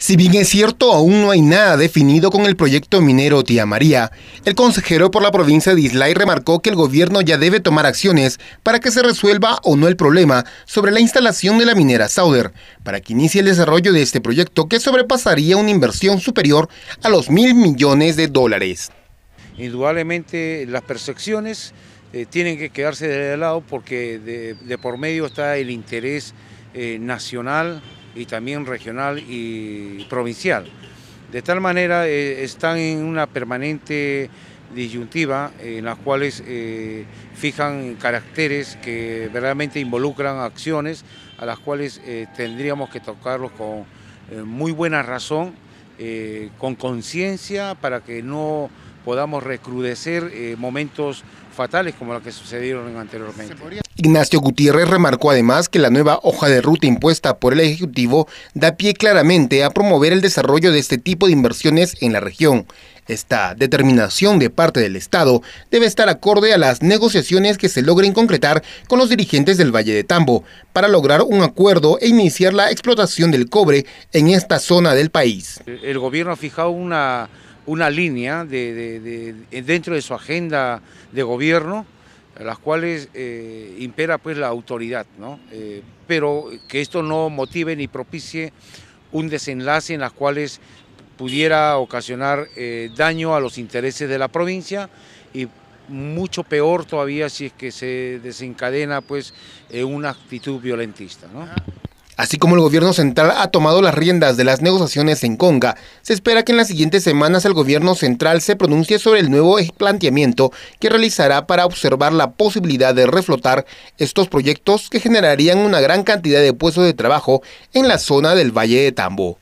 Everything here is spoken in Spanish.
Si bien es cierto, aún no hay nada definido con el proyecto minero Tía María, el consejero por la provincia de Islay remarcó que el gobierno ya debe tomar acciones para que se resuelva o no el problema sobre la instalación de la minera Sauder, para que inicie el desarrollo de este proyecto que sobrepasaría una inversión superior a los mil millones de dólares. Indudablemente las percepciones eh, tienen que quedarse de lado porque de, por medio está el interés eh, nacional y también regional y provincial. De tal manera eh, están en una permanente disyuntiva en las cuales eh, fijan caracteres que verdaderamente involucran acciones a las cuales eh, tendríamos que tocarlos con muy buena razón, con conciencia para que no podamos recrudecer eh, momentos fatales como los que sucedieron anteriormente. Ignacio Gutiérrez remarcó además que la nueva hoja de ruta impuesta por el Ejecutivo da pie claramente a promover el desarrollo de este tipo de inversiones en la región. Esta determinación de parte del Estado debe estar acorde a las negociaciones que se logren concretar con los dirigentes del Valle de Tambo para lograr un acuerdo e iniciar la explotación del cobre en esta zona del país. El gobierno ha fijado una una línea de, eh, dentro de su agenda de gobierno, las cuales eh, impera pues la autoridad, ¿no? Eh, pero que esto no motive ni propicie un desenlace en las cuales pudiera ocasionar daño a los intereses de la provincia y mucho peor todavía si es que se desencadena pues una actitud violentista. Ah, Así como el gobierno central ha tomado las riendas de las negociaciones en Conga, se espera que en las siguientes semanas el gobierno central se pronuncie sobre el nuevo planteamiento que realizará para observar la posibilidad de reflotar estos proyectos que generarían una gran cantidad de puestos de trabajo en la zona del Valle de Tambo.